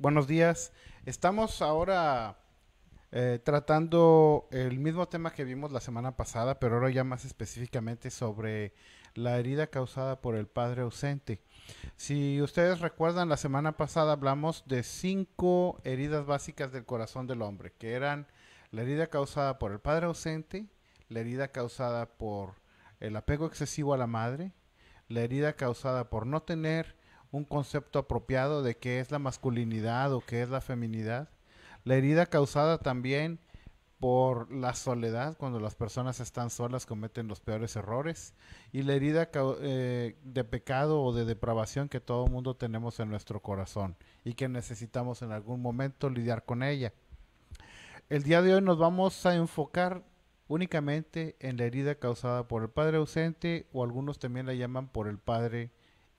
buenos días. Estamos ahora eh, tratando el mismo tema que vimos la semana pasada, pero ahora ya más específicamente sobre la herida causada por el padre ausente. Si ustedes recuerdan, la semana pasada hablamos de cinco heridas básicas del corazón del hombre, que eran la herida causada por el padre ausente, la herida causada por el apego excesivo a la madre, la herida causada por no tener un concepto apropiado de qué es la masculinidad o qué es la feminidad. La herida causada también por la soledad, cuando las personas están solas cometen los peores errores, y la herida eh, de pecado o de depravación que todo mundo tenemos en nuestro corazón y que necesitamos en algún momento lidiar con ella. El día de hoy nos vamos a enfocar únicamente en la herida causada por el padre ausente o algunos también la llaman por el padre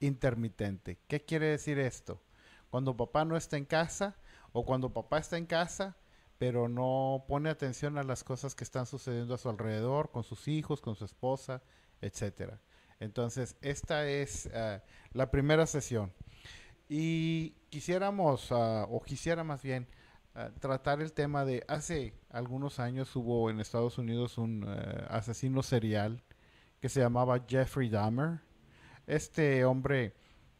intermitente. ¿Qué quiere decir esto? Cuando papá no está en casa o cuando papá está en casa pero no pone atención a las cosas que están sucediendo a su alrededor, con sus hijos, con su esposa, etcétera. Entonces, esta es eh, la primera sesión. Y quisiéramos, ah, o quisiera más bien, ah, tratar el tema de, hace algunos años hubo en Estados Unidos un eh, asesino serial que se llamaba Jeffrey Dahmer. Este hombre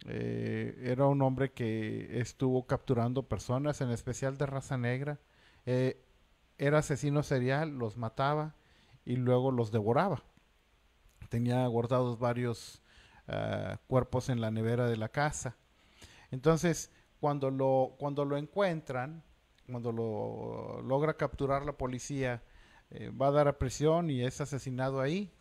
eh, era un hombre que estuvo capturando personas, en especial de raza negra. Eh, era asesino serial, los mataba y luego los devoraba. Tenía guardados varios ah, cuerpos en la nevera de la casa. Entonces, cuando lo, cuando lo encuentran, cuando lo logra capturar la policía, eh, va a dar a prisión y es asesinado ahí.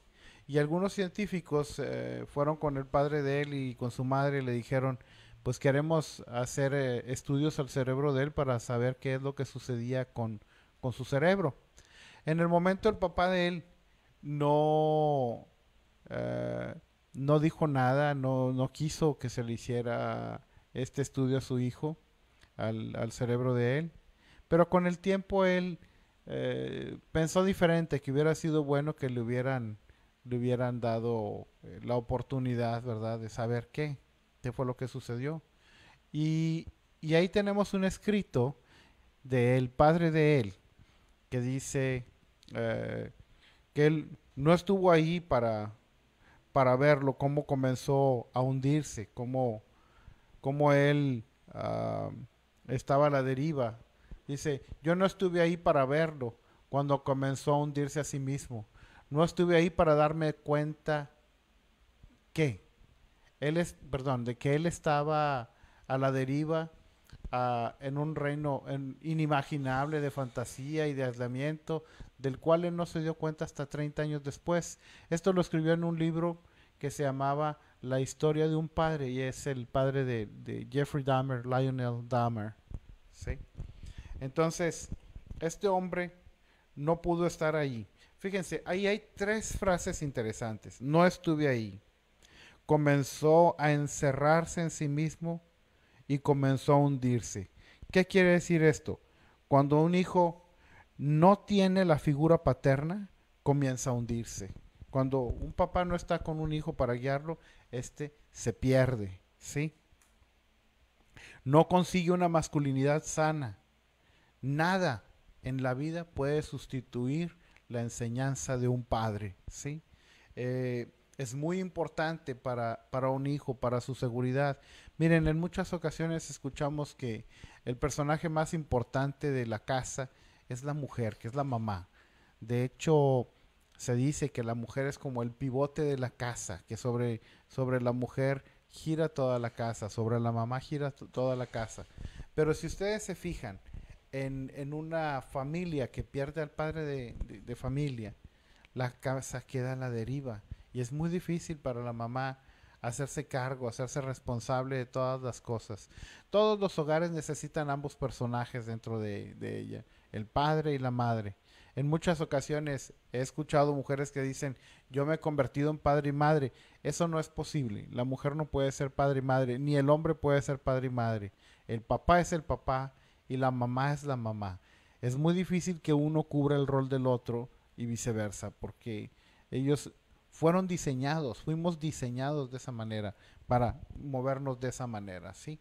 Y algunos científicos eh, fueron con el padre de él y con su madre y le dijeron, pues queremos hacer eh, estudios al cerebro de él para saber qué es lo que sucedía con, con su cerebro. En el momento el papá de él no, eh, no dijo nada, no, quiso que se le hiciera este estudio a su hijo, al, cerebro de él. Pero con el tiempo él pensó diferente, que hubiera sido bueno que le hubieran le hubieran dado eh, la oportunidad, ¿verdad?, de saber qué, fue lo que sucedió. Y, ahí tenemos un escrito del padre de él, que dice eh, que él no estuvo ahí para, para verlo, cómo comenzó a hundirse, cómo, cómo él ah, estaba a la deriva. Dice, yo no estuve ahí para verlo cuando comenzó a hundirse a sí mismo. No estuve ahí para darme cuenta que él es, perdón, de que él estaba a la deriva en un reino inimaginable de fantasía y de aislamiento, del cual él no se dio cuenta hasta 30 años después. Esto lo escribió en un libro que se llamaba La historia de un padre, y es el padre de, Jeffrey Dahmer, Lionel Dahmer. Entonces, este hombre no pudo estar ahí. Fíjense, ahí hay tres frases interesantes. No estuve ahí. Comenzó a encerrarse en sí mismo y comenzó a hundirse. ¿Qué quiere decir esto? Cuando un hijo no tiene la figura paterna, comienza a hundirse. Cuando un papá no está con un hijo para guiarlo, este se pierde, ¿sí? No consigue una masculinidad sana. Nada en la vida puede sustituir la enseñanza de un padre, ¿sí? Eh, es muy importante para, para, un hijo, para su seguridad. Miren, en muchas ocasiones escuchamos que el personaje más importante de la casa es la mujer, que es la mamá. De hecho, se dice que la mujer es como el pivote de la casa, que sobre, sobre la mujer gira toda la casa, sobre la mamá gira toda la casa. Pero si ustedes se fijan, en, una familia que pierde al padre de, familia, La casa queda a la deriva y es muy difícil para la mamá hacerse cargo, hacerse responsable de todas las cosas. Todos los hogares necesitan ambos personajes dentro de, de, ella, el padre y la madre. En muchas ocasiones he escuchado mujeres que dicen, yo me he convertido en padre y madre. Eso no es posible. La mujer no puede ser padre y madre, ni el hombre puede ser padre y madre. El papá es el papá, y la mamá es la mamá. Es muy difícil que uno cubra el rol del otro y viceversa, porque ellos fueron diseñados, fuimos diseñados de esa manera, para movernos de esa manera, ¿sí?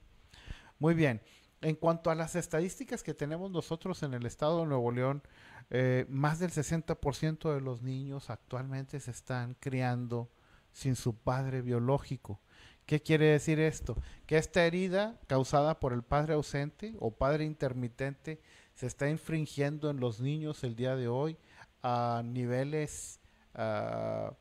Muy bien. En cuanto a las estadísticas que tenemos nosotros en el estado de Nuevo León, eh, más del 60% de los niños actualmente se están criando sin su padre biológico. ¿Qué quiere decir esto? Que esta herida causada por el padre ausente o padre intermitente se está infringiendo en los niños el día de hoy a niveles ah,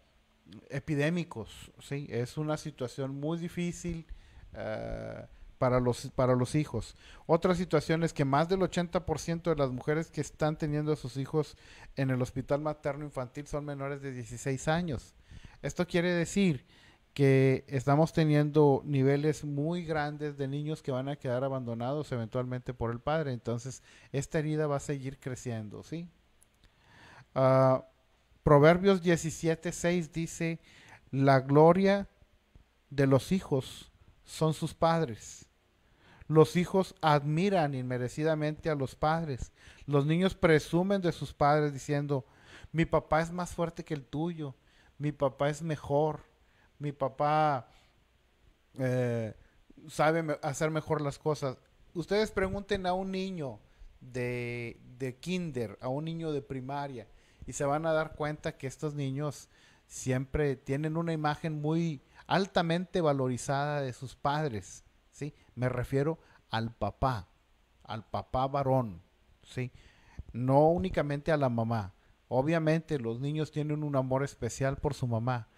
epidémicos. ¿sí? Es una situación muy difícil ah, para, los, para los hijos. Otra situación es que más del 80% de las mujeres que están teniendo a sus hijos en el hospital materno infantil son menores de 16 años. Esto quiere decir que estamos teniendo niveles muy grandes de niños que van a quedar abandonados eventualmente por el padre. Entonces, esta herida va a seguir creciendo, ¿sí? Ah, Proverbios Proverbios 17:6 dice, la gloria de los hijos son sus padres. Los hijos admiran inmerecidamente a los padres. Los niños presumen de sus padres diciendo, mi papá es más fuerte que el tuyo, mi papá es mejor, mi papá eh, sabe hacer mejor las cosas. Ustedes pregunten a un niño de, de kinder, a un niño de primaria, y se van a dar cuenta que estos niños siempre tienen una imagen muy altamente valorizada de sus padres, ¿sí? Me refiero al papá, al papá varón, ¿sí? No únicamente a la mamá. Obviamente los niños tienen un amor especial por su mamá,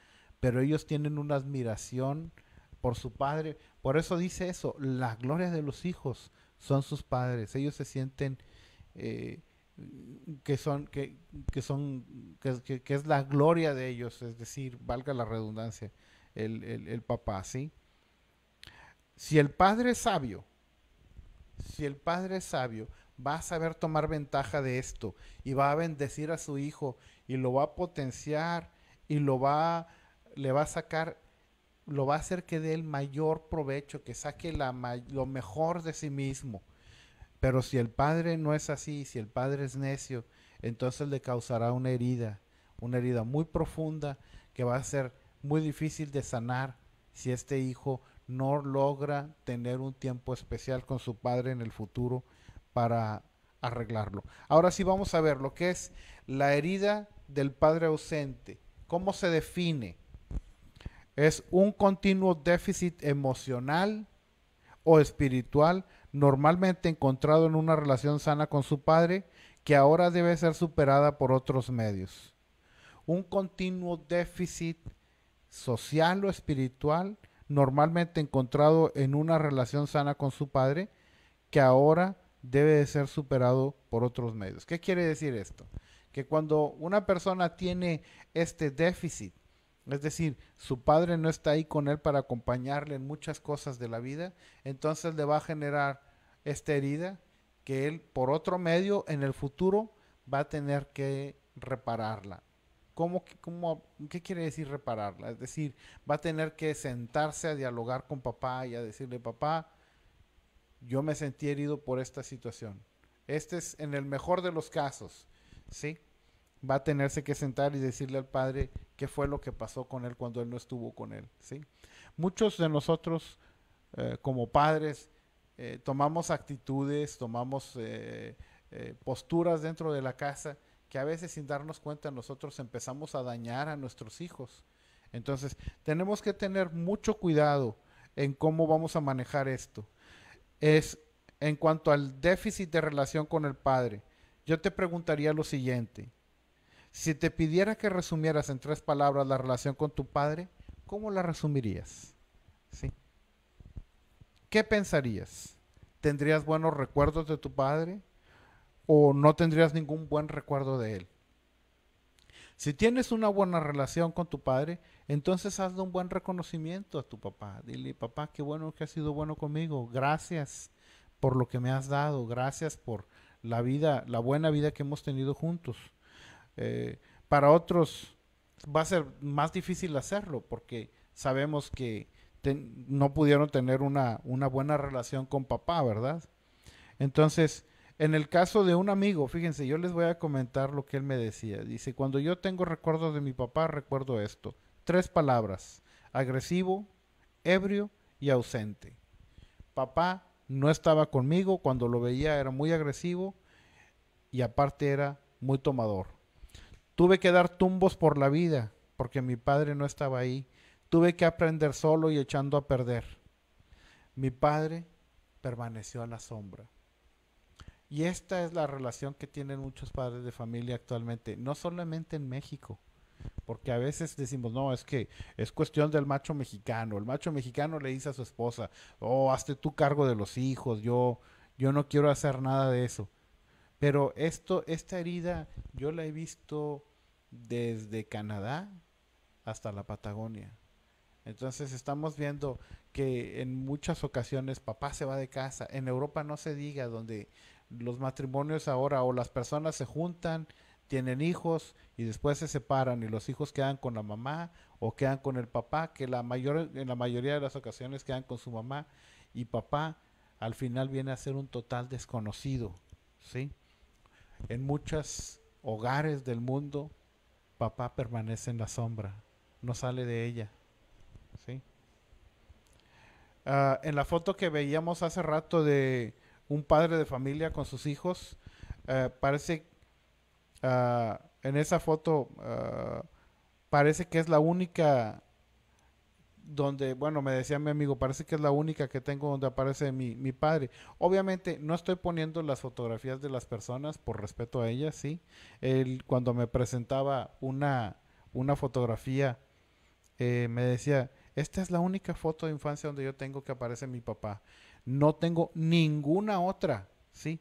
pero ellos tienen una admiración por su padre. Por eso dice eso, las glorias de los hijos son sus padres. Ellos se sienten eh, que son, que, son, que, es la gloria de ellos, es decir, valga la redundancia, el, papá, ¿sí? Si el padre es sabio, si el padre es sabio, va a saber tomar ventaja de esto y va a bendecir a su hijo y lo va a potenciar y lo va a le va a sacar, lo va a hacer que dé el mayor provecho, que saque lo mejor de sí mismo. Pero si el padre no es así, si el padre es necio, entonces le causará una herida, una herida muy profunda que va a ser muy difícil de sanar si este hijo no logra tener un tiempo especial con su padre en el futuro para arreglarlo. Ahora sí vamos a ver lo que es la herida del padre ausente, cómo se define es un continuo déficit emocional o espiritual normalmente encontrado en una relación sana con su padre que ahora debe ser superada por otros medios. Un continuo déficit social o espiritual normalmente encontrado en una relación sana con su padre que ahora debe de ser superado por otros medios. ¿Qué quiere decir esto? Que cuando una persona tiene este déficit es decir, su padre no está ahí con él para acompañarle en muchas cosas de la vida, entonces le va a generar esta herida que él por otro medio en el futuro va a tener que repararla. ¿Cómo, qué quiere decir repararla? Es decir, va a tener que sentarse a dialogar con papá y a decirle, papá, yo me sentí herido por esta situación. Este es en el mejor de los casos, ¿sí? va a tenerse que sentar y decirle al Padre qué fue lo que pasó con él cuando él no estuvo con él. ¿sí? Muchos de nosotros eh, como padres eh, tomamos actitudes, tomamos eh, posturas dentro de la casa que a veces sin darnos cuenta nosotros empezamos a dañar a nuestros hijos. Entonces tenemos que tener mucho cuidado en cómo vamos a manejar esto. Es en cuanto al déficit de relación con el padre. Yo te preguntaría lo siguiente, si te pidiera que resumieras en tres palabras la relación con tu padre, ¿cómo la resumirías? ¿Qué pensarías? ¿Tendrías buenos recuerdos de tu padre o no tendrías ningún buen recuerdo de él? Si tienes una buena relación con tu padre, entonces hazle un buen reconocimiento a tu papá. Dile, papá, qué bueno que has sido bueno conmigo. Gracias por lo que me has dado. Gracias por la vida, la buena vida que hemos tenido juntos. Eh, para otros va a ser más difícil hacerlo porque sabemos que no pudieron tener una, una buena relación con papá, ¿verdad? Entonces, en el caso de un amigo, fíjense, yo les voy a comentar lo que él me decía. Dice, cuando yo tengo recuerdos de mi papá, recuerdo esto. Tres palabras, agresivo, ebrio y ausente. Papá no estaba conmigo, cuando lo veía era muy agresivo y aparte era muy tomador. Tuve que dar tumbos por la vida porque mi padre no estaba ahí. Tuve que aprender solo y echando a perder. Mi padre permaneció a la sombra. Y esta es la relación que tienen muchos padres de familia actualmente, no solamente en México, porque a veces decimos, no, es que es cuestión del macho mexicano. El macho mexicano le dice a su esposa, oh, hazte tú cargo de los hijos, yo, yo no quiero hacer nada de eso. Pero esto, esta herida, yo la he visto desde Canadá hasta la Patagonia. Entonces estamos viendo que en muchas ocasiones papá se va de casa. En Europa no se diga donde los matrimonios ahora o las personas se juntan, tienen hijos y después se separan y los hijos quedan con la mamá o quedan con el papá, que la mayor, en la mayoría de las ocasiones quedan con su mamá y papá al final viene a ser un total desconocido, ¿sí? En muchos hogares del mundo papá permanece en la sombra, no sale de ella. ¿sí? Ah, en la foto que veíamos hace rato de un padre de familia con sus hijos, eh, parece, ah, en esa foto, ah, parece que es la única donde, bueno, me decía mi amigo, parece que es la única que tengo donde aparece mi, padre. Obviamente no estoy poniendo las fotografías de las personas por respeto a ellas, ¿sí? Él cuando me presentaba una, una fotografía, eh, me decía, esta es la única foto de infancia donde yo tengo que aparece mi papá. No tengo ninguna otra, ¿sí?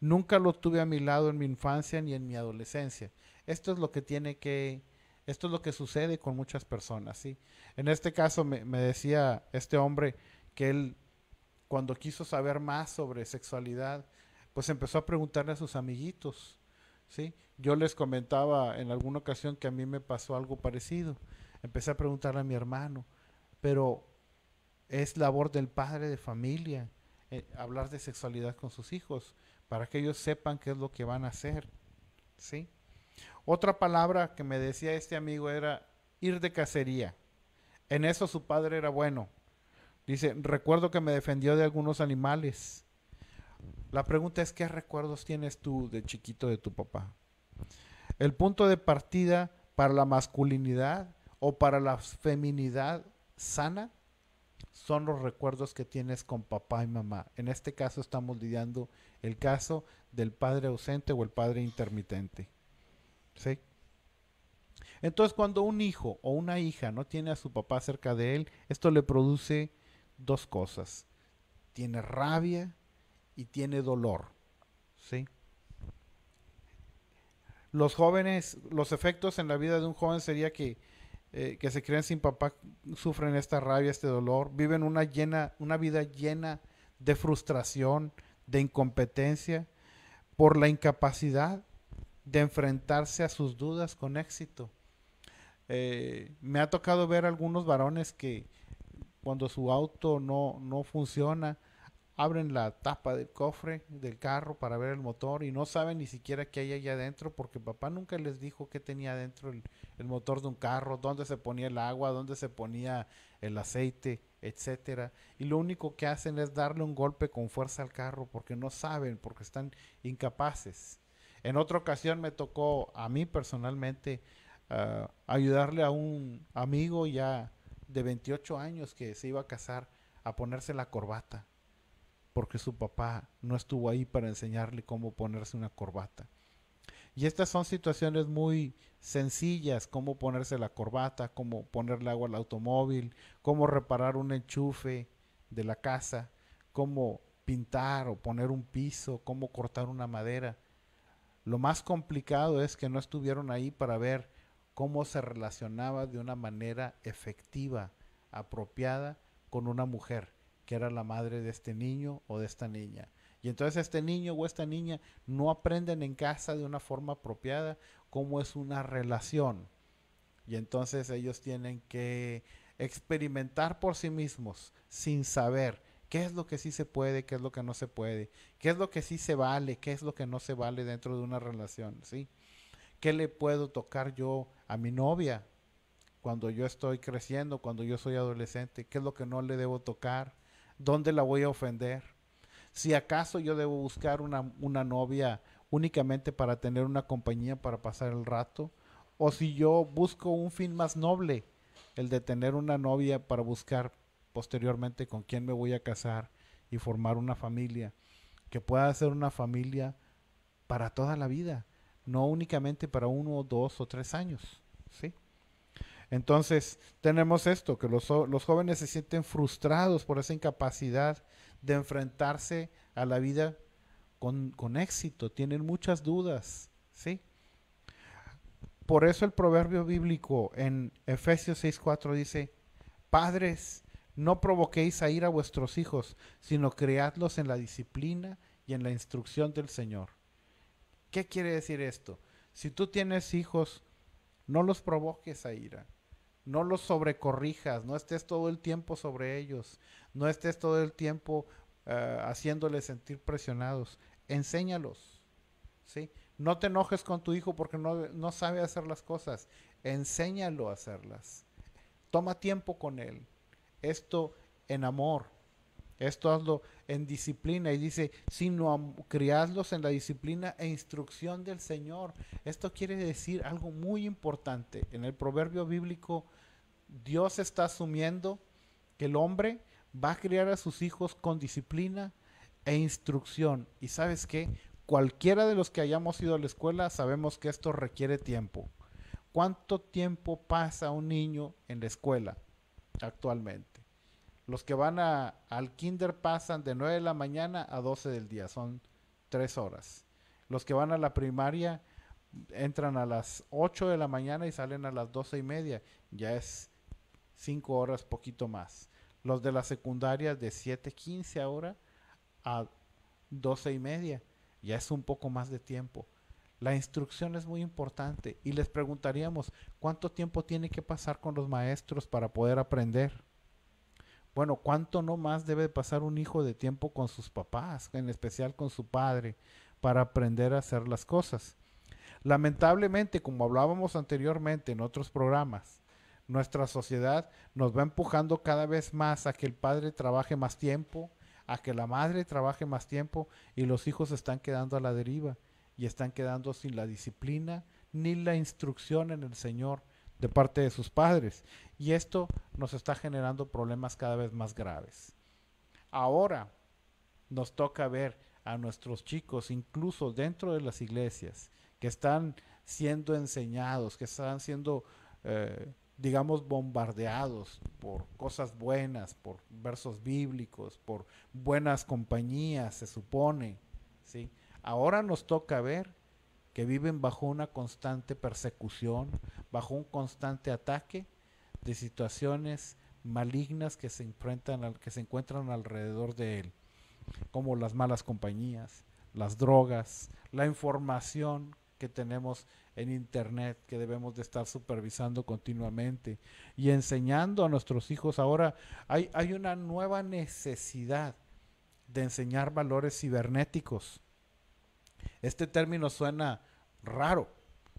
Nunca lo tuve a mi lado en mi infancia ni en mi adolescencia. Esto es lo que tiene que esto es lo que sucede con muchas personas, ¿sí? En este caso me, decía este hombre que él, cuando quiso saber más sobre sexualidad, pues empezó a preguntarle a sus amiguitos, ¿sí? Yo les comentaba en alguna ocasión que a mí me pasó algo parecido. Empecé a preguntarle a mi hermano, pero es labor del padre de familia eh, hablar de sexualidad con sus hijos para que ellos sepan qué es lo que van a hacer, ¿sí? Otra palabra que me decía este amigo era ir de cacería. En eso su padre era bueno. Dice, recuerdo que me defendió de algunos animales. La pregunta es, ¿qué recuerdos tienes tú de chiquito de tu papá? El punto de partida para la masculinidad o para la feminidad sana son los recuerdos que tienes con papá y mamá. En este caso estamos lidiando el caso del padre ausente o el padre intermitente. Entonces, cuando un hijo o una hija no tiene a su papá cerca de él, esto le produce dos cosas. Tiene rabia y tiene dolor. ¿Sí? Los jóvenes, los efectos en la vida de un joven sería que, eh, que se creen sin papá, sufren esta rabia, este dolor, viven una, llena, una vida llena de frustración, de incompetencia, por la incapacidad de enfrentarse a sus dudas con éxito. Eh, me ha tocado ver algunos varones que cuando su auto no, no funciona, abren la tapa del cofre del carro para ver el motor y no saben ni siquiera qué hay allá adentro porque papá nunca les dijo qué tenía adentro el, motor de un carro, dónde se ponía el agua, dónde se ponía el aceite, etcétera. Y lo único que hacen es darle un golpe con fuerza al carro porque no saben, porque están incapaces. En otra ocasión me tocó a mí personalmente ah, ayudarle a un amigo ya de 28 años que se iba a casar a ponerse la corbata, porque su papá no estuvo ahí para enseñarle cómo ponerse una corbata. Y estas son situaciones muy sencillas, cómo ponerse la corbata, cómo ponerle agua al automóvil, cómo reparar un enchufe de la casa, cómo pintar o poner un piso, cómo cortar una madera. Lo más complicado es que no estuvieron ahí para ver cómo se relacionaba de una manera efectiva, apropiada, con una mujer, que era la madre de este niño o de esta niña. Y entonces este niño o esta niña no aprenden en casa de una forma apropiada cómo es una relación. Y entonces ellos tienen que experimentar por sí mismos, sin saber, qué es lo que sí se puede, qué es lo que no se puede, qué es lo que sí se vale, qué es lo que no se vale dentro de una relación, ¿sí? ¿Qué le puedo tocar yo a mi novia cuando yo estoy creciendo, cuando yo soy adolescente? ¿Qué es lo que no le debo tocar? ¿Dónde la voy a ofender? Si acaso yo debo buscar una, una novia únicamente para tener una compañía para pasar el rato, o si yo busco un fin más noble, el de tener una novia para buscar posteriormente con quién me voy a casar y formar una familia, que pueda ser una familia para toda la vida, no únicamente para uno, dos o tres años, ¿sí? Entonces, tenemos esto, que los, jóvenes se sienten frustrados por esa incapacidad de enfrentarse a la vida con, éxito, tienen muchas dudas, ¿sí? Por eso el proverbio bíblico en Efesios 6:4 dice, "Padres, no provoquéis a ir a vuestros hijos, sino criadlos en la disciplina y en la instrucción del Señor. ¿Qué quiere decir esto? Si tú tienes hijos, no los provoques a ira. No los sobrecorrijas, no estés todo el tiempo sobre ellos, no estés todo el tiempo eh, haciéndoles sentir presionados. Enséñalos, ¿sí? No te enojes con tu hijo porque no, no sabe hacer las cosas. Enséñalo a hacerlas. Toma tiempo con él esto en amor, esto hazlo en disciplina. Y dice, sino criadlos en la disciplina e instrucción del Señor. Esto quiere decir algo muy importante. En el proverbio bíblico, Dios está asumiendo que el hombre va a criar a sus hijos con disciplina e instrucción. Y sabes qué? Cualquiera de los que hayamos ido a la escuela sabemos que esto requiere tiempo. ¿Cuánto tiempo pasa un niño en la escuela? actualmente. Los que van a, al kinder pasan de 9 de la mañana a 12 del día, son 3 horas. Los que van a la primaria entran a las 8 de la mañana y salen a las 12 y media, ya es 5 horas, poquito más. Los de la secundaria de 7.15 ahora a doce y media, ya es un poco más de tiempo. La instrucción es muy importante y les preguntaríamos, ¿cuánto tiempo tiene que pasar con los maestros para poder aprender? Bueno, ¿cuánto no más debe pasar un hijo de tiempo con sus papás, en especial con su padre, para aprender a hacer las cosas? Lamentablemente, como hablábamos anteriormente en otros programas, nuestra sociedad nos va empujando cada vez más a que el padre trabaje más tiempo, a que la madre trabaje más tiempo y los hijos están quedando a la deriva y están quedando sin la disciplina ni la instrucción en el Señor de parte de sus padres. Y esto nos está generando problemas cada vez más graves. Ahora nos toca ver a nuestros chicos, incluso dentro de las iglesias, que están siendo enseñados, que están siendo, eh, digamos, bombardeados por cosas buenas, por versos bíblicos, por buenas compañías, se supone, ¿sí? Ahora nos toca ver que viven bajo una constante persecución, bajo un constante ataque de situaciones malignas que se, enfrentan, que se encuentran alrededor de él, como las malas compañías, las drogas, la información que tenemos en internet que debemos de estar supervisando continuamente y enseñando a nuestros hijos. Ahora hay una nueva necesidad de enseñar valores cibernéticos este término suena raro,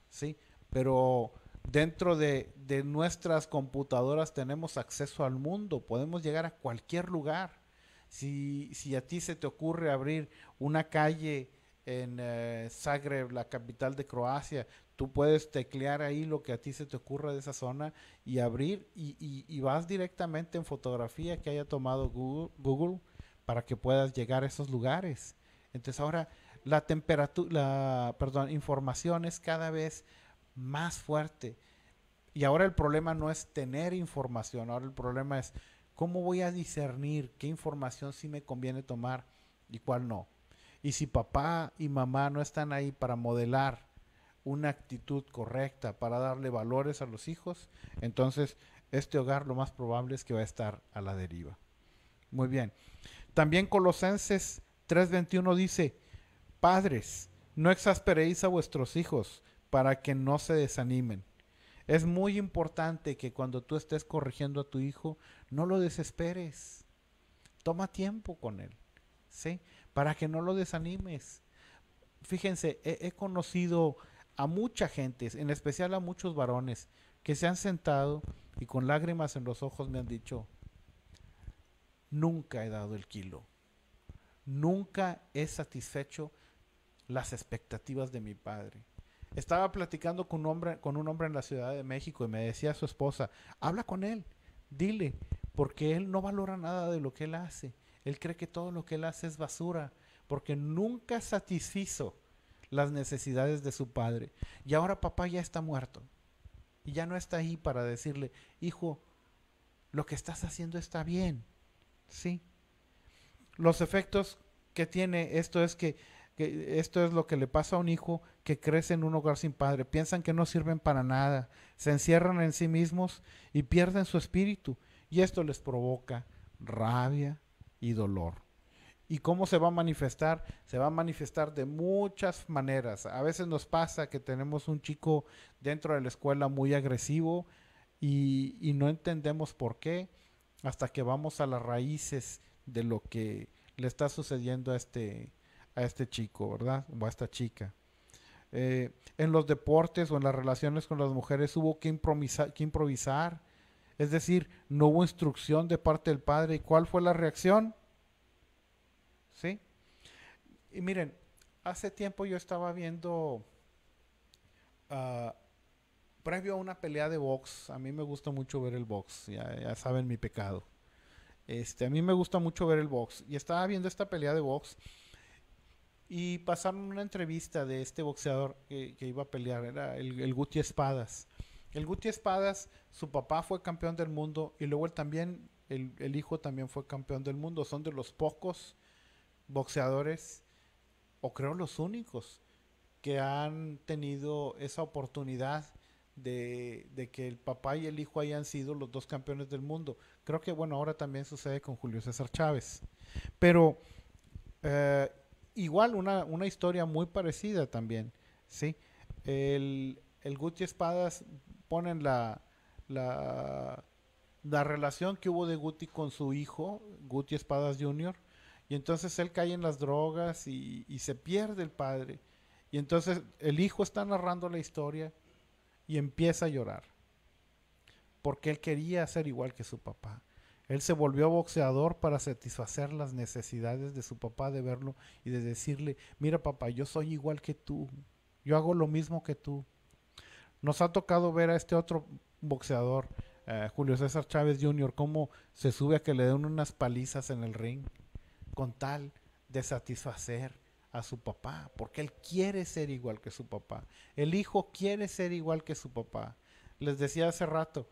¿sí? Pero dentro de, nuestras computadoras tenemos acceso al mundo, podemos llegar a cualquier lugar. Si, a ti se te ocurre abrir una calle en eh, Zagreb, la capital de Croacia, tú puedes teclear ahí lo que a ti se te ocurra de esa zona y abrir y, vas directamente en fotografía que haya tomado Google, Google para que puedas llegar a esos lugares. Entonces ahora la temperatura, perdón, información es cada vez más fuerte. Y ahora el problema no es tener información, ahora el problema es cómo voy a discernir qué información sí me conviene tomar y cuál no. Y si papá y mamá no están ahí para modelar una actitud correcta, para darle valores a los hijos, entonces este hogar lo más probable es que va a estar a la deriva. Muy bien. También Colosenses 3:21 dice, Padres, no exasperéis a vuestros hijos para que no se desanimen. Es muy importante que cuando tú estés corrigiendo a tu hijo, no lo desesperes. Toma tiempo con él, ¿sí? Para que no lo desanimes. Fíjense, he, conocido a mucha gente, en especial a muchos varones, que se han sentado y con lágrimas en los ojos me han dicho, nunca he dado el kilo, nunca he satisfecho las expectativas de mi padre. Estaba platicando con un, hombre, con un hombre en la Ciudad de México y me decía a su esposa, habla con él, dile, porque él no valora nada de lo que él hace. Él cree que todo lo que él hace es basura, porque nunca satisfizo las necesidades de su padre. Y ahora papá ya está muerto. Y ya no está ahí para decirle, hijo, lo que estás haciendo está bien. Sí. Los efectos que tiene esto es que esto es lo que le pasa a un hijo que crece en un hogar sin padre. Piensan que no sirven para nada, se encierran en sí mismos y pierden su espíritu. Y esto les provoca rabia y dolor. ¿Y cómo se va a manifestar? Se va a manifestar de muchas maneras. A veces nos pasa que tenemos un chico dentro de la escuela muy agresivo y, y no entendemos por qué hasta que vamos a las raíces de lo que le está sucediendo a este a este chico, ¿verdad? O a esta chica. Eh, en los deportes o en las relaciones con las mujeres hubo que improvisar, que improvisar. Es decir, no hubo instrucción de parte del padre. ¿Y cuál fue la reacción? ¿Sí? Y miren, hace tiempo yo estaba viendo, ah, previo a una pelea de box, a mí me gusta mucho ver el box, ya, ya, saben mi pecado. Este, a mí me gusta mucho ver el box. Y estaba viendo esta pelea de box y pasaron una entrevista de este boxeador que, iba a pelear, era el, Guti Espadas. El Guti Espadas, su papá fue campeón del mundo y luego él también, el, el hijo también fue campeón del mundo. Son de los pocos boxeadores, o creo los únicos, que han tenido esa oportunidad de, de, que el papá y el hijo hayan sido los dos campeones del mundo. Creo que, bueno, ahora también sucede con Julio César Chávez. Pero eh, igual una, una historia muy parecida también, ¿sí? El, el Espadas ponen la, la, la relación que hubo de Guti con su hijo, Guti Espadas Jr., y entonces él cae en las drogas y, y, se pierde el padre. Y entonces el hijo está narrando la historia y empieza a llorar. Porque él quería ser igual que su papá. Él se volvió boxeador para satisfacer las necesidades de su papá de verlo y de decirle, mira papá, yo soy igual que tú, yo hago lo mismo que tú. Nos ha tocado ver a este otro boxeador, eh, Julio César Chávez Jr., cómo se sube a que le den unas palizas en el ring con tal de satisfacer a su papá, porque él quiere ser igual que su papá. El hijo quiere ser igual que su papá. Les decía hace rato,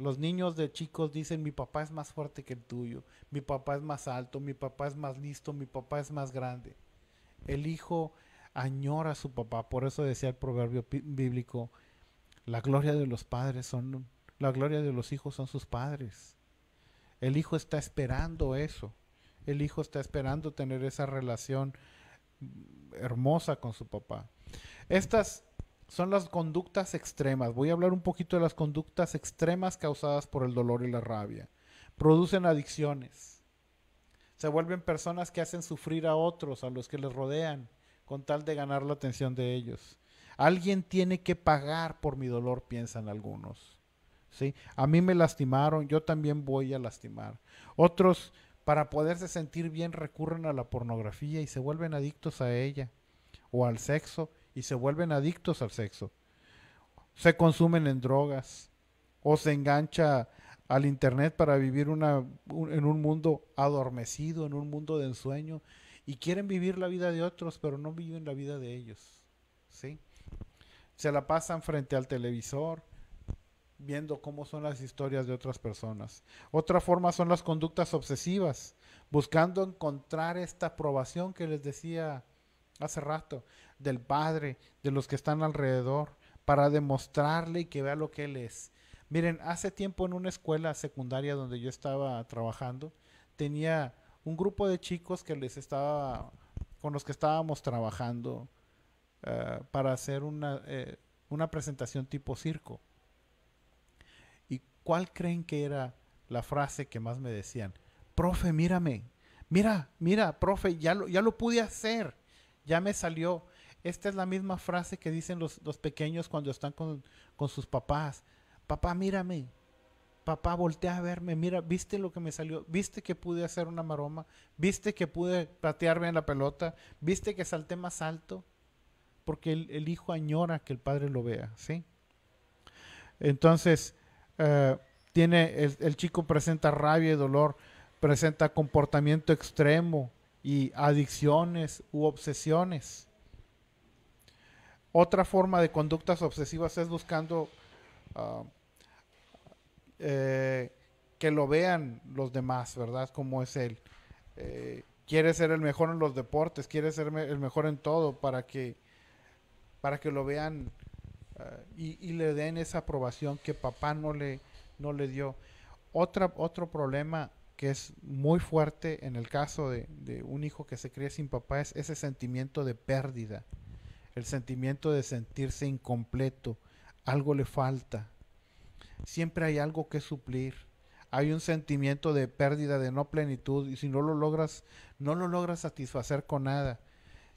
los niños de chicos dicen, mi papá es más fuerte que el tuyo, mi papá es más alto, mi papá es más listo, mi papá es más grande. El hijo añora a su papá, por eso decía el proverbio bíblico, la gloria de los padres son, la gloria de los hijos son sus padres. El hijo está esperando eso. El hijo está esperando tener esa relación hermosa con su papá. Estas son las conductas extremas. Voy a hablar un poquito de las conductas extremas causadas por el dolor y la rabia. Producen adicciones. Se vuelven personas que hacen sufrir a otros, a los que les rodean, con tal de ganar la atención de ellos. Alguien tiene que pagar por mi dolor, piensan algunos. ¿sí? A mí me lastimaron, yo también voy a lastimar. Otros, para poderse sentir bien, recurren a la pornografía y se vuelven adictos a ella o al sexo y se vuelven adictos al sexo. Se consumen en drogas o se engancha al internet para vivir una, en un mundo adormecido, en un mundo de ensueño y quieren vivir la vida de otros, pero no viven la vida de ellos. ¿Sí? Se la pasan frente al televisor, viendo cómo son las historias de otras personas. Otra forma son las conductas obsesivas, buscando encontrar esta aprobación que les decía hace rato del Padre, de los que están alrededor, para demostrarle y que vea lo que Él es. Miren, hace tiempo en una escuela secundaria donde yo estaba trabajando, tenía un grupo de chicos que les estaba, con los que estábamos trabajando eh, para hacer una, eh, una presentación tipo circo. ¿Y cuál creen que era la frase que más me decían? Profe, mírame, mira, mira, profe, ya lo, ya lo pude hacer, ya me salió. Esta es la misma frase que dicen los, pequeños cuando están con, sus papás. Papá, mírame. Papá, voltea a verme. Mira, viste lo que me salió. Viste que pude hacer una maroma. Viste que pude patearme en la pelota. Viste que salté más alto. Porque el, hijo añora que el padre lo vea, ¿sí? Entonces, eh, tiene, el chico presenta rabia y dolor, presenta comportamiento extremo y adicciones u obsesiones. Otra forma de conductas obsesivas es buscando ah, eh, que lo vean los demás, ¿verdad? Como es él. Eh, quiere ser el mejor en los deportes, quiere ser el mejor en todo para que, para que lo vean ah, y, le den esa aprobación que papá no le, no le dio. Otra, otro problema que es muy fuerte en el caso de, de, un hijo que se cría sin papá es ese sentimiento de pérdida el sentimiento de sentirse incompleto, algo le falta. Siempre hay algo que suplir. Hay un sentimiento de pérdida, de no plenitud, y si no lo logras, no lo logras satisfacer con nada.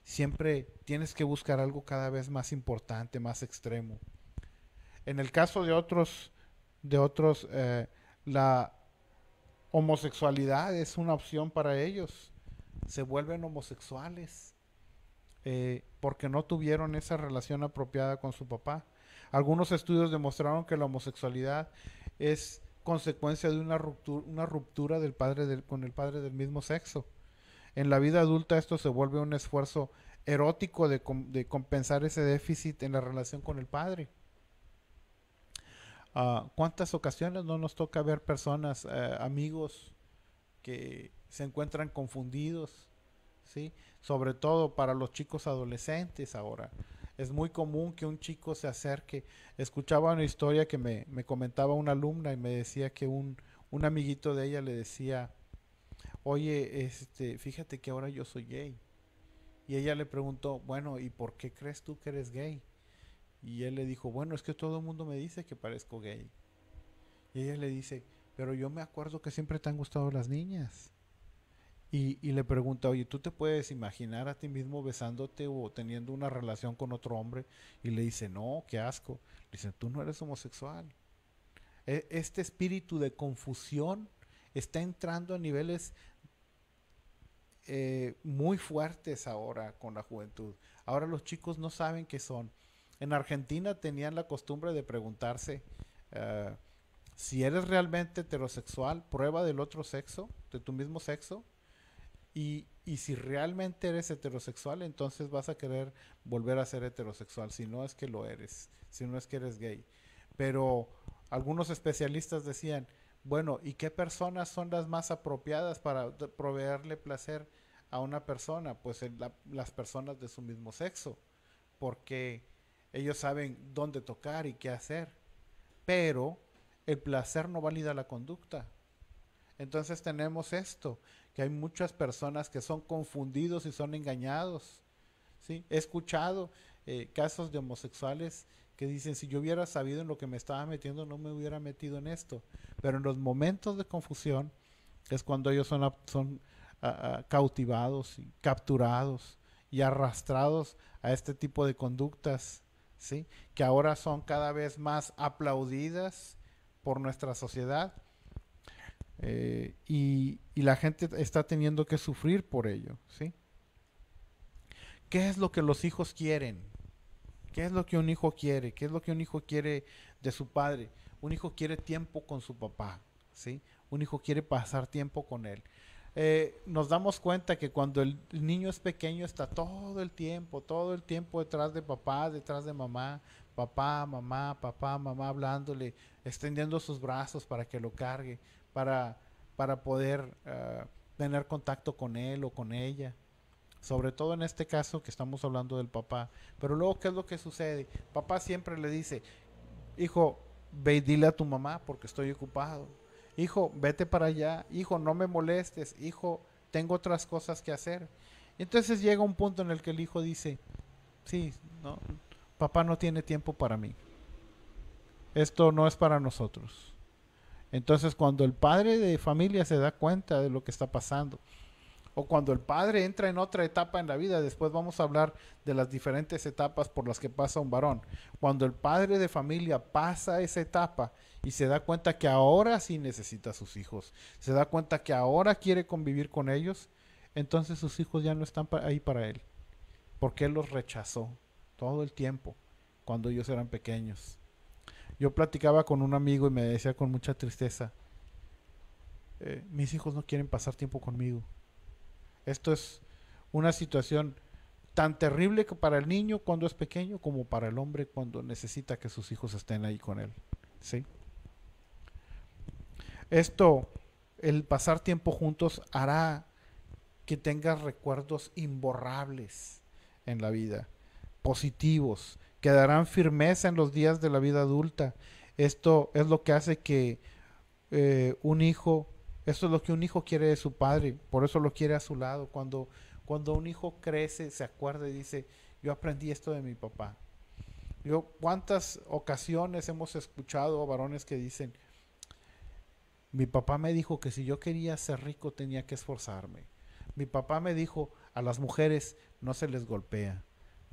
Siempre tienes que buscar algo cada vez más importante, más extremo. En el caso de otros, de otros, eh, la homosexualidad es una opción para ellos. Se vuelven homosexuales eh, porque no tuvieron esa relación apropiada con su papá. Algunos estudios demostraron que la homosexualidad es consecuencia de una ruptura, del padre con el padre del mismo sexo. En la vida adulta esto se vuelve un esfuerzo erótico de, compensar ese déficit en la relación con el padre. Ah, ¿Cuántas ocasiones no nos toca ver personas, eh, amigos, que se encuentran confundidos sobre todo para los chicos adolescentes ahora. Es muy común que un chico se acerque. Escuchaba una historia que me, comentaba una alumna y me decía que un, un amiguito de ella le decía, oye, este, fíjate que ahora yo soy gay. Y ella le preguntó, bueno, ¿y por qué crees tú que eres gay? Y él le dijo, bueno, es que todo el mundo me dice que parezco gay. Y ella le dice, pero yo me acuerdo que siempre te han gustado las niñas. Y, le pregunta, oye, ¿tú te puedes imaginar a ti mismo besándote o teniendo una relación con otro hombre? Y le dice, no, qué asco. Le dice, tú no eres homosexual. E, este espíritu de confusión está entrando a niveles eh, muy fuertes ahora con la juventud. Ahora los chicos no saben qué son. En Argentina tenían la costumbre de preguntarse, eh, si eres realmente heterosexual, prueba del otro sexo, de tu mismo sexo y, si realmente eres heterosexual, entonces vas a querer volver a ser heterosexual, si no es que lo eres, si no es que eres gay. Pero algunos especialistas decían, bueno, ¿y qué personas son las más apropiadas para proveerle placer a una persona? Pues las personas de su mismo sexo, porque ellos saben dónde tocar y qué hacer. Pero el placer no valida la conducta. Entonces tenemos esto, que hay muchas personas que son confundidos y son engañados. ¿sí? He escuchado eh, casos de homosexuales que dicen, si yo hubiera sabido en lo que me estaba metiendo, no me hubiera metido en esto. Pero en los momentos de confusión es cuando ellos son, son ah, ah, cautivados, y capturados y arrastrados a este tipo de conductas, ¿sí? que ahora son cada vez más aplaudidas por nuestra sociedad eh, y, la gente está teniendo que sufrir por ello, ¿sí? ¿Qué es lo que los hijos quieren? ¿Qué es lo que un hijo quiere? ¿Qué es lo que un hijo quiere de su padre? Un hijo quiere tiempo con su papá, ¿sí? Un hijo quiere pasar tiempo con él. Eh, nos damos cuenta que cuando el niño es pequeño está todo el tiempo, todo el tiempo detrás de papá, detrás de mamá, papá, mamá, papá, mamá hablándole, extendiendo sus brazos para que lo cargue, para, para poder eh, tener contacto con él o con ella. Sobre todo en este caso que estamos hablando del papá. Pero luego, ¿qué es lo que sucede? Papá siempre le dice, hijo, ve dile a tu mamá porque estoy ocupado. Hijo, vete para allá. Hijo, no me molestes. Hijo, tengo otras cosas que hacer. Entonces llega un punto en el que el hijo dice, sí, no, papá no tiene tiempo para mí. Esto no es para nosotros. Entonces cuando el padre de familia se da cuenta de lo que está pasando, o cuando el padre entra en otra etapa en la vida, después vamos a hablar de las diferentes etapas por las que pasa un varón, cuando el padre de familia pasa esa etapa y se da cuenta que ahora sí necesita a sus hijos, se da cuenta que ahora quiere convivir con ellos, entonces sus hijos ya no están ahí para él, porque él los rechazó, todo el tiempo, cuando ellos eran pequeños. Yo platicaba con un amigo y me decía con mucha tristeza, eh, mis hijos no quieren pasar tiempo conmigo. Esto es una situación tan terrible que para el niño cuando es pequeño como para el hombre cuando necesita que sus hijos estén ahí con él. ¿sí? Esto, el pasar tiempo juntos hará que tengas recuerdos imborrables en la vida positivos, que darán firmeza en los días de la vida adulta. Esto es lo que hace que eh, un hijo, esto es lo que un hijo quiere de su padre, por eso lo quiere a su lado. Cuando, cuando un hijo crece, se acuerda y dice, yo aprendí esto de mi papá. Yo, ¿cuántas ocasiones hemos escuchado a varones que dicen, mi papá me dijo que si yo quería ser rico tenía que esforzarme. Mi papá me dijo, a las mujeres no se les golpea.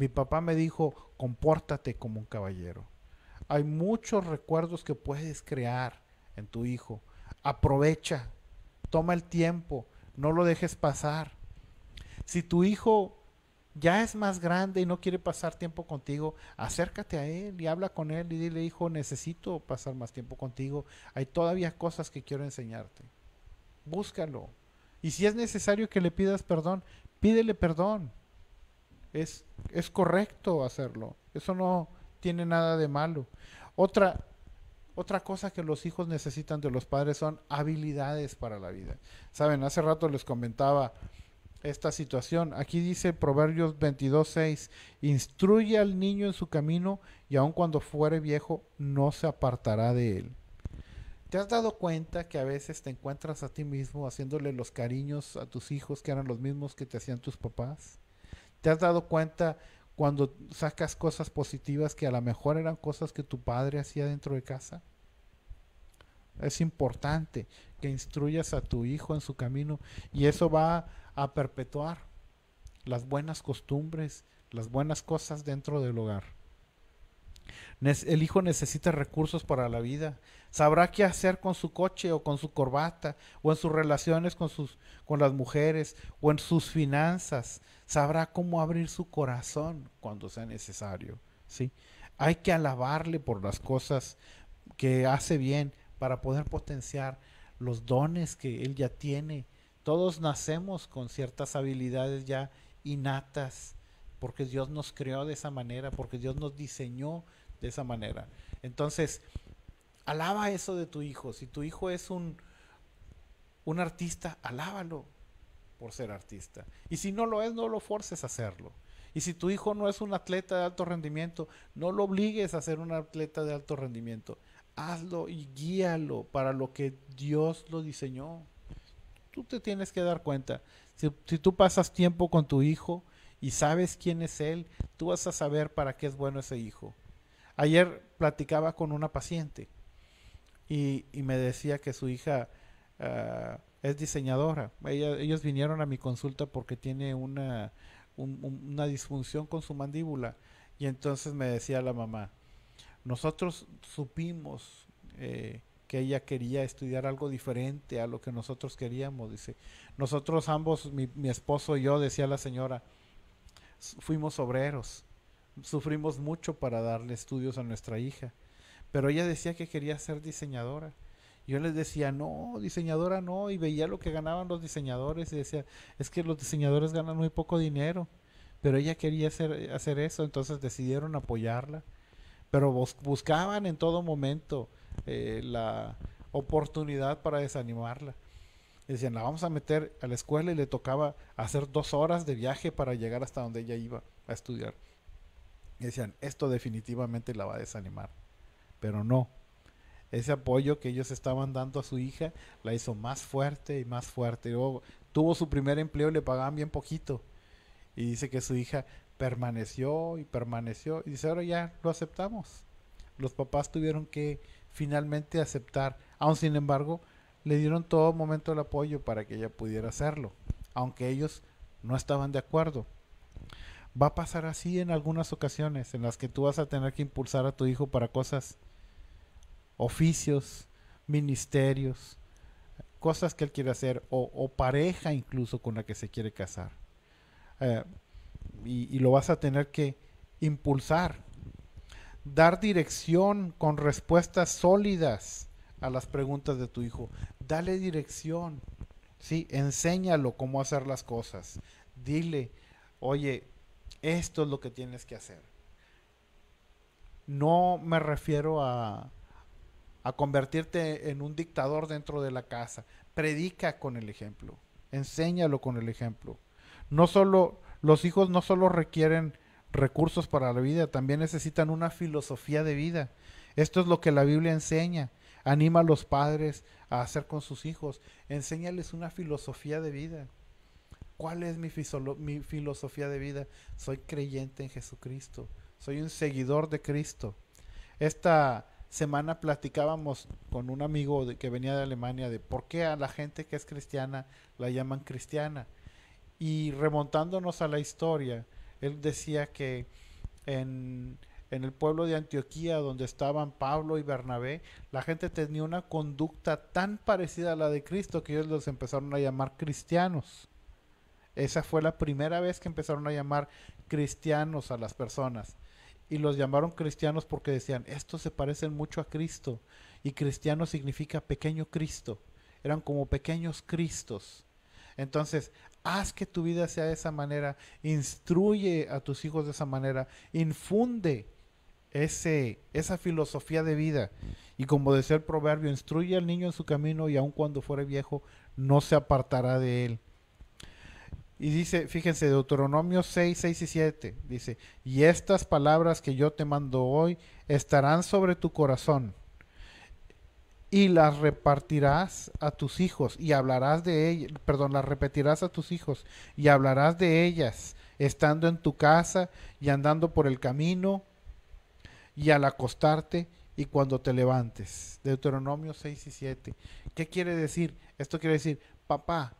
Mi papá me dijo, compórtate como un caballero. Hay muchos recuerdos que puedes crear en tu hijo. Aprovecha, toma el tiempo, no lo dejes pasar. Si tu hijo ya es más grande y no quiere pasar tiempo contigo, acércate a él y habla con él y dile, hijo, necesito pasar más tiempo contigo. Hay todavía cosas que quiero enseñarte. Búscalo. Y si es necesario que le pidas perdón, pídele perdón. Es, correcto hacerlo. Eso no tiene nada de malo. Otra, cosa que los hijos necesitan de los padres son habilidades para la vida. Saben, hace rato les comentaba esta situación. Aquí dice Proverbios 22:6, instruye al niño en su camino y aun cuando fuere viejo no se apartará de él. ¿Te has dado cuenta que a veces te encuentras a ti mismo haciéndole los cariños a tus hijos que eran los mismos que te hacían tus papás? ¿Te has dado cuenta cuando sacas cosas positivas que a lo mejor eran cosas que tu padre hacía dentro de casa? Es importante que instruyas a tu hijo en su camino y eso va a perpetuar las buenas costumbres, las buenas cosas dentro del hogar. El hijo necesita recursos para la vida. Sabrá qué hacer con su coche o con su corbata o en sus relaciones con, sus, con las mujeres o en sus finanzas. Sabrá cómo abrir su corazón cuando sea necesario. ¿sí? Hay que alabarle por las cosas que hace bien para poder potenciar los dones que él ya tiene. Todos nacemos con ciertas habilidades ya innatas porque Dios nos creó de esa manera, porque Dios nos diseñó de esa manera. Entonces, alaba eso de tu hijo. Si tu hijo es un, un artista, alábalo por ser artista. Y si no lo es, no lo forces a hacerlo. Y si tu hijo no es un atleta de alto rendimiento, no lo obligues a ser un atleta de alto rendimiento. Hazlo y guíalo para lo que Dios lo diseñó. Tú te tienes que dar cuenta. Si, si tú pasas tiempo con tu hijo y sabes quién es él, tú vas a saber para qué es bueno ese hijo. Ayer platicaba con una paciente y, me decía que su hija ah, es diseñadora. ellos vinieron a mi consulta porque tiene una, disfunción con su mandíbula. Y entonces me decía la mamá, nosotros supimos eh, que ella quería estudiar algo diferente a lo que nosotros queríamos. Dice, nosotros ambos, mi, mi esposo y yo, decía la señora, fuimos obreros sufrimos mucho para darle estudios a nuestra hija. Pero ella decía que quería ser diseñadora. Yo les decía, no, diseñadora no, y veía lo que ganaban los diseñadores y decía, es que los diseñadores ganan muy poco dinero, pero ella quería hacer, hacer eso, entonces decidieron apoyarla, pero buscaban en todo momento eh, la oportunidad para desanimarla. Decían, la vamos a meter a la escuela y le tocaba hacer dos horas de viaje para llegar hasta donde ella iba a estudiar decían, esto definitivamente la va a desanimar. Pero no. Ese apoyo que ellos estaban dando a su hija la hizo más fuerte y más fuerte. tuvo su primer empleo y le pagaban bien poquito. Y dice que su hija permaneció y permaneció. Y dice, ahora ya lo aceptamos. Los papás tuvieron que finalmente aceptar. Aun sin embargo, le dieron todo momento el apoyo para que ella pudiera hacerlo. Aunque ellos no estaban de acuerdo va a pasar así en algunas ocasiones en las que tú vas a tener que impulsar a tu hijo para cosas, oficios, ministerios, cosas que él quiere hacer o, pareja incluso con la que se quiere casar. Eh, y, y lo vas a tener que impulsar, dar dirección con respuestas sólidas a las preguntas de tu hijo. Dale dirección, ¿sí? Enséñalo cómo hacer las cosas. Dile, oye, esto es lo que tienes que hacer. No me refiero a, a convertirte en un dictador dentro de la casa. Predica con el ejemplo, enséñalo con el ejemplo. No solo, los hijos no solo requieren recursos para la vida, también necesitan una filosofía de vida. Esto es lo que la Biblia enseña. Anima a los padres a hacer con sus hijos. Enséñales una filosofía de vida. ¿Cuál es mi, filosofía de vida? Soy creyente en Jesucristo. Soy un seguidor de Cristo. Esta semana platicábamos con un amigo que venía de Alemania de por qué a la gente que es cristiana la llaman cristiana. Y remontándonos a la historia, él decía que en, en el pueblo de Antioquía, donde estaban Pablo y Bernabé, la gente tenía una conducta tan parecida a la de Cristo que ellos los empezaron a llamar cristianos. Esa fue la primera vez que empezaron a llamar cristianos a las personas. Y los llamaron cristianos porque decían, estos se parecen mucho a Cristo. Y cristiano significa pequeño Cristo. Eran como pequeños Cristos. Entonces, haz que tu vida sea de esa manera, instruye a tus hijos de esa manera, infunde ese, esa filosofía de vida. Y como decía el proverbio, instruye al niño en su camino y aun cuando fuere viejo, no se apartará de él. Y dice, fíjense, Deuteronomio 6, 6 y 7, dice, y estas palabras que yo te mando hoy estarán sobre tu corazón y las repartirás a tus hijos y hablarás de ellas, perdón, las repetirás a tus hijos y hablarás de ellas estando en tu casa y andando por el camino y al acostarte y cuando te levantes. Deuteronomio 6 y 7. ¿Qué quiere decir? Esto quiere decir, papá,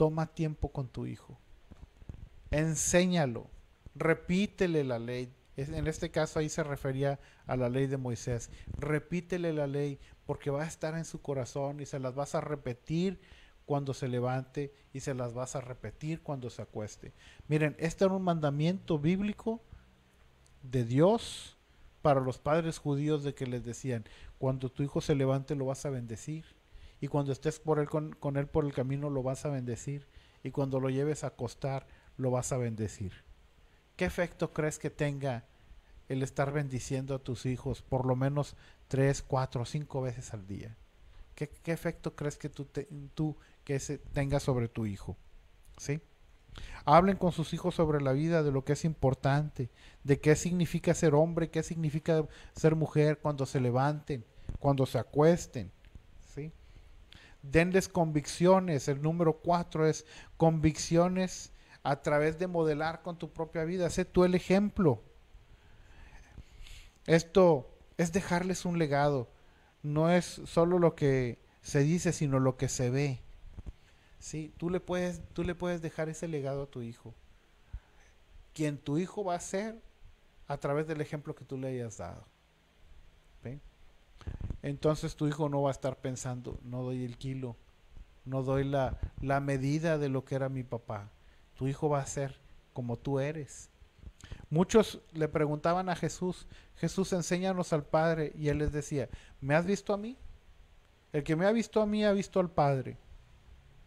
Toma tiempo con tu hijo. Enséñalo. Repítele la ley. En este caso ahí se refería a la ley de Moisés. Repítele la ley porque va a estar en su corazón y se las vas a repetir cuando se levante y se las vas a repetir cuando se acueste. Miren, este era un mandamiento bíblico de Dios para los padres judíos de que les decían, cuando tu hijo se levante lo vas a bendecir y cuando estés por con, él por el camino lo vas a bendecir y cuando lo lleves a acostar lo vas a bendecir. ¿Qué efecto crees que tenga el estar bendiciendo a tus hijos por lo menos tres, cuatro, cinco veces al día? ¿Qué, qué efecto crees que tú, te, tú que tenga sobre tu hijo? ¿Sí? Hablen con sus hijos sobre la vida, de lo que es importante, de qué significa ser hombre, qué significa ser mujer cuando se levanten, cuando se acuesten, denles convicciones. El número cuatro es convicciones a través de modelar con tu propia vida. Sé tú el ejemplo. Esto es dejarles un legado. No es solo lo que se dice, sino lo que se ve. Sí, tú le puedes, tú le puedes dejar ese legado a tu hijo. Quien tu hijo va a ser a través del ejemplo que tú le hayas dado entonces tu hijo no va a estar pensando, no doy el kilo, no doy la, medida de lo que era mi papá. Tu hijo va a ser como tú eres. Muchos le preguntaban a Jesús, Jesús enséñanos al Padre, y él les decía, ¿me has visto a mí? El que me ha visto a mí ha visto al Padre.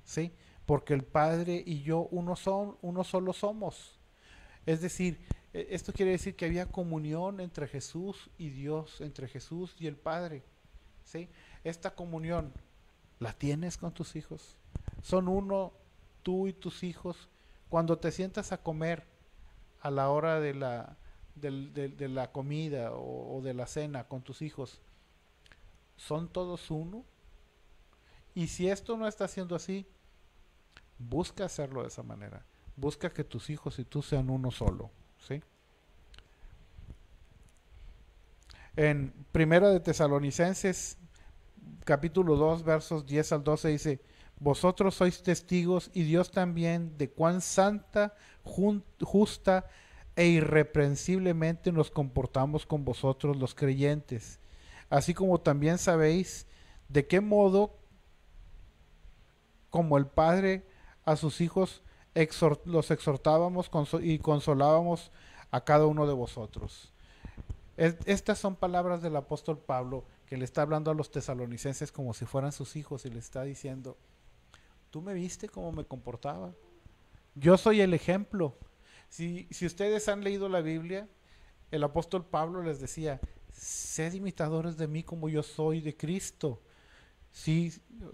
¿Sí? Porque el Padre y yo uno, son, uno solo somos. Es decir, e, esto quiere decir que había comunión entre Jesús y Dios, entre Jesús y el Padre. ¿sí? Esta comunión la tienes con tus hijos. Son uno tú y tus hijos. Cuando te sientas a comer a la hora de la, la comida o, o de la cena con tus hijos, ¿son todos uno? Y si esto no está siendo así, busca hacerlo de esa manera. Busca que tus hijos y tú sean uno solo, ¿sí? En Primera de Tesalonicenses, capítulo 2, versos 10 al 12, dice, Vosotros sois testigos y Dios también de cuán santa, justa e irreprensiblemente nos comportamos con vosotros los creyentes, así como también sabéis de qué modo, como el Padre a sus hijos, los exhortábamos y consolábamos a cada uno de vosotros estas son palabras del apóstol Pablo que le está hablando a los tesalonicenses como si fueran sus hijos y le está diciendo, tú me viste cómo me comportaba. Yo soy el ejemplo. Si, ustedes han leído la Biblia, el apóstol Pablo les decía, sed imitadores de mí como yo soy de Cristo. Sí,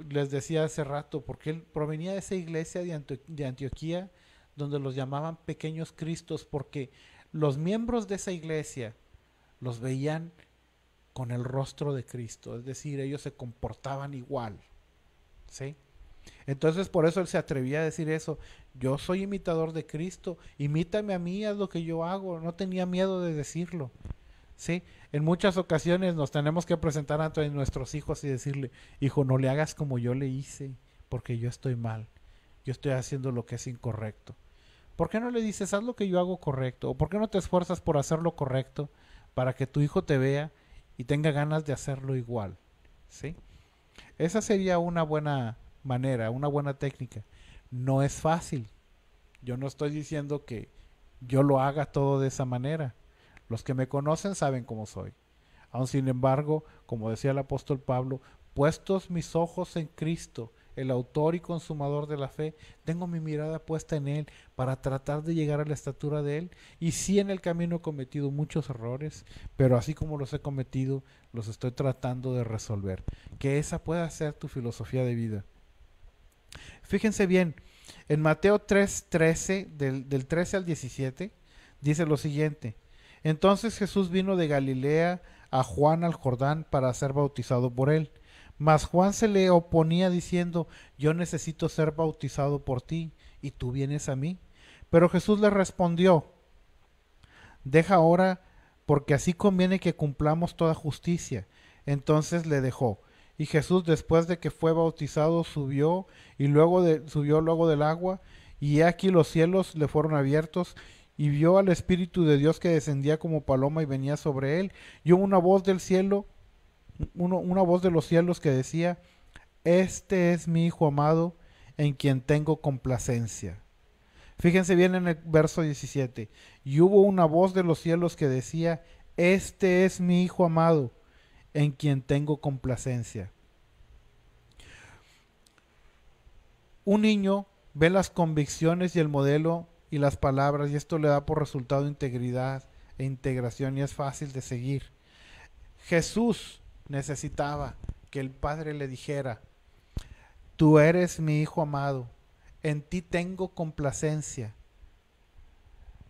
les decía hace rato, porque él provenía de esa iglesia de, de Antioquía, donde los llamaban pequeños Cristos, porque los miembros de esa iglesia, los veían con el rostro de Cristo, es decir, ellos se comportaban igual. ¿Sí? Entonces por eso él se atrevía a decir eso, yo soy imitador de Cristo, imítame a mí, haz lo que yo hago, no tenía miedo de decirlo. ¿Sí? En muchas ocasiones nos tenemos que presentar ante nuestros hijos y decirle, hijo, no le hagas como yo le hice, porque yo estoy mal, yo estoy haciendo lo que es incorrecto. ¿Por qué no le dices, haz lo que yo hago correcto? ¿O por qué no te esfuerzas por hacer lo correcto? para que tu hijo te vea y tenga ganas de hacerlo igual, ¿sí? Esa sería una buena manera, una buena técnica. No es fácil. Yo no estoy diciendo que yo lo haga todo de esa manera. Los que me conocen saben cómo soy. Aun sin embargo, como decía el apóstol Pablo, puestos mis ojos en Cristo, el autor y consumador de la fe, tengo mi mirada puesta en Él para tratar de llegar a la estatura de Él. Y sí en el camino he cometido muchos errores, pero así como los he cometido, los estoy tratando de resolver. Que esa pueda ser tu filosofía de vida. Fíjense bien, en Mateo 3, 13, del, del 13 al 17, dice lo siguiente. Entonces Jesús vino de Galilea a Juan al Jordán para ser bautizado por él. Mas Juan se le oponía diciendo, yo necesito ser bautizado por ti, y tú vienes a mí. Pero Jesús le respondió, deja ahora, porque así conviene que cumplamos toda justicia. Entonces le dejó. Y Jesús después de que fue bautizado subió y luego subió luego del agua y aquí los cielos le fueron abiertos y vio al Espíritu de Dios que descendía como paloma y venía sobre él y hubo una voz del cielo una voz de los cielos que decía, este es mi Hijo amado en quien tengo complacencia. Fíjense bien en el verso 17. Y hubo una voz de los cielos que decía, este es mi Hijo amado en quien tengo complacencia. Un niño ve las convicciones y el modelo y las palabras y esto le da por resultado integridad e integración y es fácil de seguir. Jesús necesitaba que el Padre le dijera, tú eres mi Hijo amado, en ti tengo complacencia.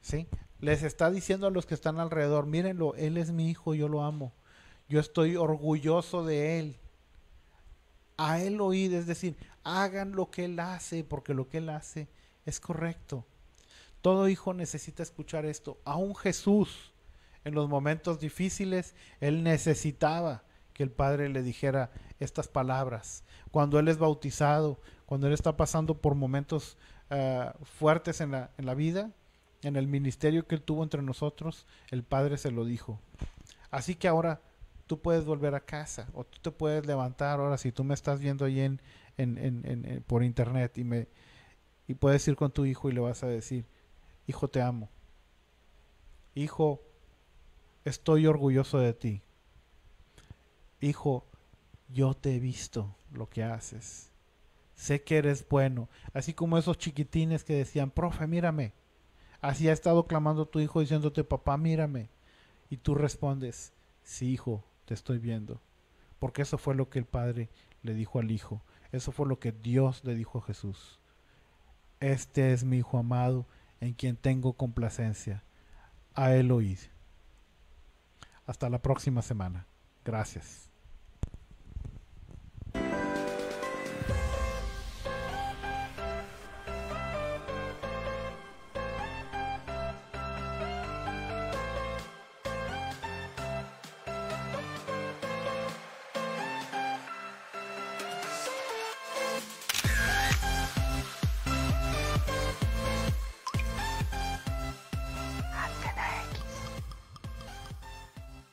¿Sí? Les está diciendo a los que están alrededor, mírenlo, Él es mi Hijo, yo lo amo, yo estoy orgulloso de Él. A Él oí, es decir, hagan lo que Él hace, porque lo que Él hace es correcto. Todo hijo necesita escuchar esto. Aún Jesús, en los momentos difíciles, Él necesitaba que el Padre le dijera estas palabras. Cuando Él es bautizado, cuando Él está pasando por momentos ah, fuertes en la, vida, en el ministerio que Él tuvo entre nosotros, el Padre se lo dijo. Así que ahora tú puedes volver a casa o tú te puedes levantar ahora si tú me estás viendo ahí en, por internet y, me, y puedes ir con tu hijo y le vas a decir, hijo te amo, hijo estoy orgulloso de ti, hijo, yo te he visto lo que haces. Sé que eres bueno. Así como esos chiquitines que decían, profe, mírame. Así ha estado clamando tu hijo diciéndote, papá, mírame. Y tú respondes, sí, hijo, te estoy viendo. Porque eso fue lo que el Padre le dijo al Hijo. Eso fue lo que Dios le dijo a Jesús. Este es mi Hijo amado, en quien tengo complacencia. A él oíd. Hasta la próxima semana. Gracias.